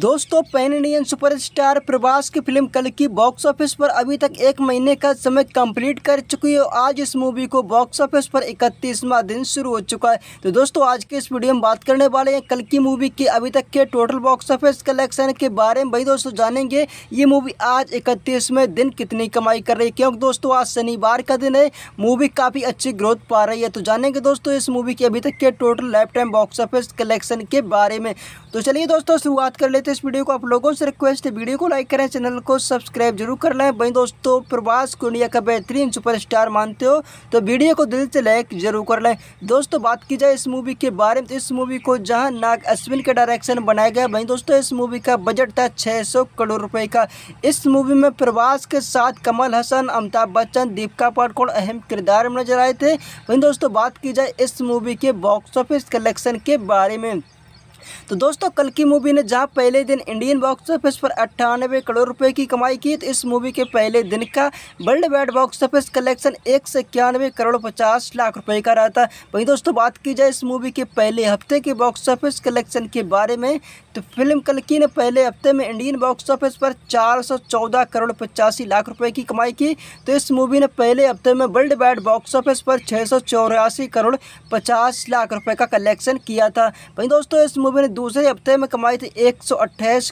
दोस्तों pan Indian superstar Prabhas की film कल की बॉक्स ऑफिस पर अभी तक एक महीने का समय कंप्लीट कर चुकी है आज इस मूवी को बॉक्स ऑफिस पर इकतीसवा दिन शुरू हो चुका है तो दोस्तों आज के इस वीडियो में बात करने वाले हैं कल की मूवी के अभी तक के टोटल बॉक्स ऑफिस कलेक्शन के बारे में भाई दोस्तों जानेंगे ये मूवी आज इकतीसवें दिन कितनी कमाई कर रही है क्योंकि दोस्तों आज शनिवार का दिन है मूवी काफ़ी अच्छी ग्रोथ पा रही है तो जानेंगे दोस्तों इस मूवी के अभी तक के total life time box office collection के बारे में तो चलिए दोस्तों शुरुआत कर तो इस वीडियो को आप लोगों से रिक्वेस्ट है वीडियो को लाइक करें चैनल को सब्सक्राइब जरूर कर लें भाई दोस्तों प्रभास को इंडिया का बेहतरीन सुपरस्टार मानते हो तो वीडियो को दिल से लाइक जरूर कर लें दोस्तों बात की जाए इस मूवी के बारे में तो इस मूवी को जहाँ नाग अश्विन के डायरेक्शन बनाया गया वहीं दोस्तों इस मूवी का बजट था छः करोड़ रुपये का इस मूवी में प्रभास के साथ कमल हसन अमिताभ बच्चन दीपिका पाडकोण अहम किरदार में नजर आए थे वहीं दोस्तों बात की जाए इस मूवी के बॉक्स ऑफिस कलेक्शन के बारे में तो दोस्तों कल की मूवी ने जहाँ पहले दिन इंडियन बॉक्स ऑफिस पर अट्ठानवे करोड़ रुपए की कमाई की तो इस मूवी के पहले दिन का world wide box office collection एक सौ इक्यानवे करोड़ पचास लाख रुपए का रहा था वहीं दोस्तों बात की जाए इस मूवी के पहले हफ्ते के बॉक्स ऑफिस कलेक्शन के बारे में तो फिल्म कल ने पहले हफ्ते में इंडियन बॉक्स ऑफिस पर चार सौ चौदह करोड़ पचासी लाख रुपए की कमाई की तो इस मूवी ने पहले हफ्ते में वर्ल्ड वाइड बॉक्स ऑफिस पर छः करोड़ पचास लाख रुपए का कलेक्शन किया था वहीं दोस्तों इस मूवी मैंने दूसरे हफ्ते में कमाई थी एक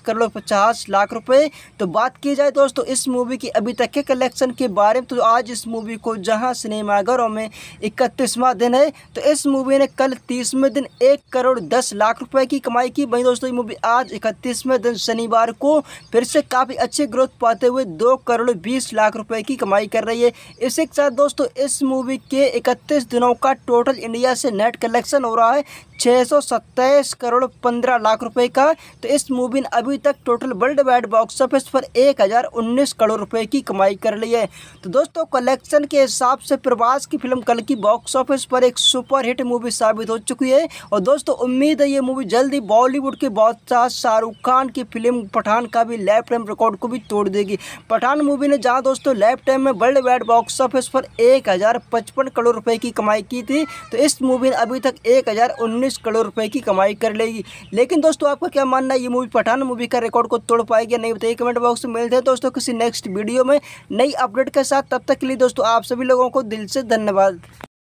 करोड़ पचास लाख रुपए तो बात की जाए दोस्तों इस मूवी की अभी तक के कलेक्शन के बारे में तो आज इस मूवी को जहां सिनेमाघरों में इकतीसवां दिन है तो इस मूवी ने कल तीसवें दिन एक करोड़ दस लाख रुपए की कमाई की वहीं दोस्तों ये मूवी आज इकतीसवें दिन शनिवार को फिर से काफ़ी अच्छी ग्रोथ पाते हुए दो करोड़ बीस लाख रुपये की कमाई कर रही है इसी के साथ दोस्तों इस मूवी के इकतीस दिनों का टोटल इंडिया से नेट कलेक्शन हो रहा है छः सौ सत्ताईस करोड़ पंद्रह लाख रुपए का तो इस मूवी ने अभी तक total world wide box office पर एक हज़ार उन्नीस करोड़ रुपए की कमाई कर ली है तो दोस्तों कलेक्शन के हिसाब से प्रवास की फिल्म कल की बॉक्स ऑफिस पर एक सुपरहिट मूवी साबित हो चुकी है और दोस्तों उम्मीद है ये मूवी जल्द ही बॉलीवुड के बादशाह शाहरुख खान की फिल्म पठान का भी लाइफ टाइम रिकॉर्ड को भी तोड़ देगी पठान मूवी ने जहाँ दोस्तों लाइफ टाइम में वर्ल्ड वाइड बॉक्स ऑफिस पर एक करोड़ रुपये की कमाई की थी तो इस मूवी ने अभी तक एक चालीस करोड़ रुपए की कमाई कर लेगी लेकिन दोस्तों आपका क्या मानना है ये मूवी पठान मूवी का रिकॉर्ड को तोड़ पाएगी नहीं बताइए कमेंट बॉक्स में मिलते हैं दोस्तों किसी नेक्स्ट वीडियो में नई अपडेट के साथ तब तक के लिए दोस्तों आप सभी लोगों को दिल से धन्यवाद